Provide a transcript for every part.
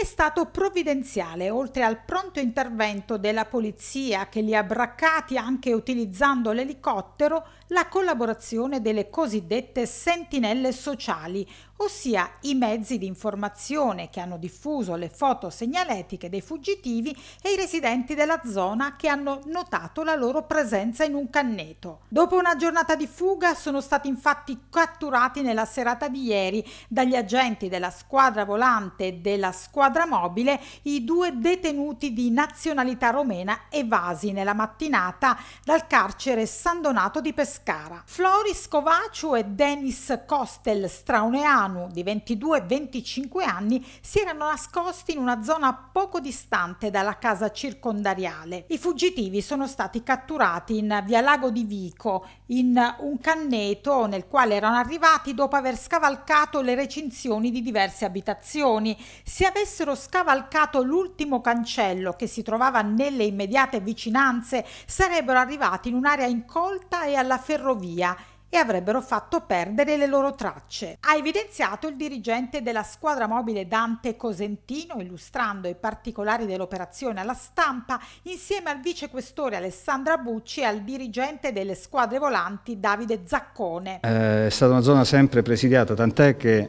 è stato provvidenziale, oltre al pronto intervento della polizia che li ha braccati anche utilizzando l'elicottero, la collaborazione delle cosiddette sentinelle sociali, ossia i mezzi di informazione che hanno diffuso le foto segnaletiche dei fuggitivi e i residenti della zona che hanno notato la loro presenza in un canneto. Dopo una giornata di fuga sono stati infatti catturati nella serata di ieri dagli agenti della squadra volante e della squadra mobile i due detenuti di nazionalità romena evasi nella mattinata dal carcere San Donato di Pescara. Floris Covaciu e Denis Costel Strauneano Manu, di 22-25 anni, si erano nascosti in una zona poco distante dalla casa circondariale. I fuggitivi sono stati catturati in via Lago di Vico, in un canneto nel quale erano arrivati dopo aver scavalcato le recinzioni di diverse abitazioni. Se avessero scavalcato l'ultimo cancello che si trovava nelle immediate vicinanze, sarebbero arrivati in un'area incolta e alla ferrovia e avrebbero fatto perdere le loro tracce. Ha evidenziato il dirigente della squadra mobile Dante Cosentino, illustrando i particolari dell'operazione alla stampa, insieme al vicequestore Alessandra Bucci e al dirigente delle squadre volanti Davide Zaccone. Eh, è stata una zona sempre presidiata, tant'è che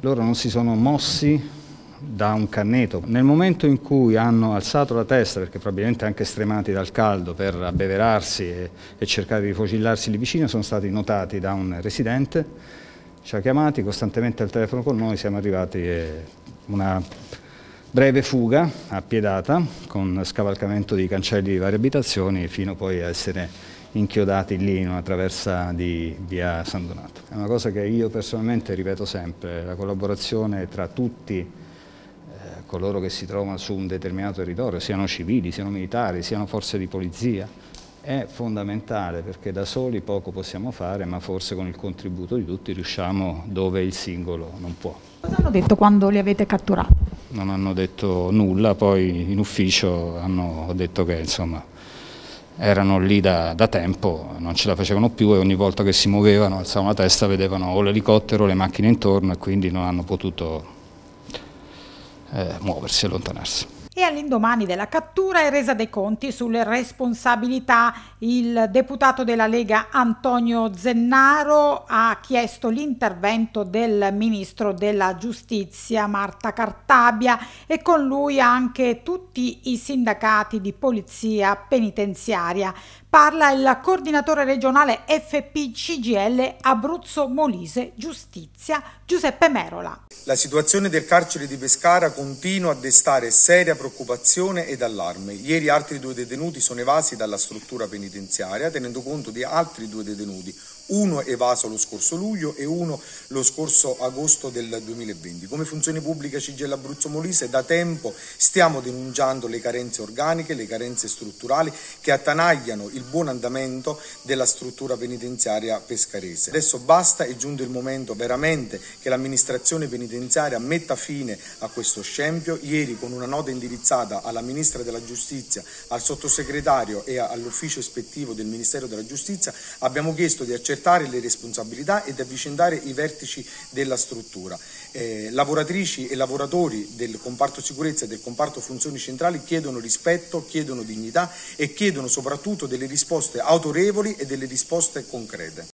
loro non si sono mossi da un canneto. Nel momento in cui hanno alzato la testa, perché probabilmente anche stremati dal caldo per abbeverarsi e, e cercare di rifocillarsi lì vicino, sono stati notati da un residente, ci ha chiamati costantemente al telefono con noi, siamo arrivati e una breve fuga a Piedata con scavalcamento di cancelli di varie abitazioni fino poi a essere inchiodati lì in una traversa di via San Donato. È una cosa che io personalmente ripeto sempre, la collaborazione tra tutti coloro che si trovano su un determinato territorio, siano civili, siano militari, siano forze di polizia, è fondamentale perché da soli poco possiamo fare, ma forse con il contributo di tutti riusciamo dove il singolo non può. Cosa hanno detto quando li avete catturati? Non hanno detto nulla, poi in ufficio hanno detto che insomma, erano lì da, da, tempo, non ce la facevano più e ogni volta che si muovevano alzavano la testa, vedevano o l'elicottero le macchine intorno e quindi non hanno potuto eh, muoversi, allontanarsi. E all'indomani della cattura e resa dei conti sulle responsabilità, il deputato della Lega Antonio Zennaro ha chiesto l'intervento del ministro della giustizia Marta Cartabia e con lui anche tutti i sindacati di polizia penitenziaria Parla il coordinatore regionale FPCGL Abruzzo Molise Giustizia Giuseppe Merola. La situazione del carcere di Pescara continua a destare seria preoccupazione ed allarme. Ieri altri due detenuti sono evasi dalla struttura penitenziaria tenendo conto di altri due detenuti, uno evaso lo scorso luglio e uno lo scorso agosto del 2020. Come funzione pubblica Cigella Abruzzo Molise da tempo stiamo denunciando le carenze organiche, le carenze strutturali che attanagliano il buon andamento della struttura penitenziaria pescarese. Adesso basta, è giunto il momento veramente che l'amministrazione penitenziaria metta fine a questo scempio. Ieri con una nota indirizzata alla Ministra della Giustizia, al sottosegretario e all'ufficio ispettivo del Ministero della Giustizia abbiamo chiesto di accertare accertare le responsabilità ed avvicendare i vertici della struttura. Eh, lavoratrici e lavoratori del comparto sicurezza e del comparto funzioni centrali chiedono rispetto, chiedono dignità e chiedono soprattutto delle risposte autorevoli e delle risposte concrete.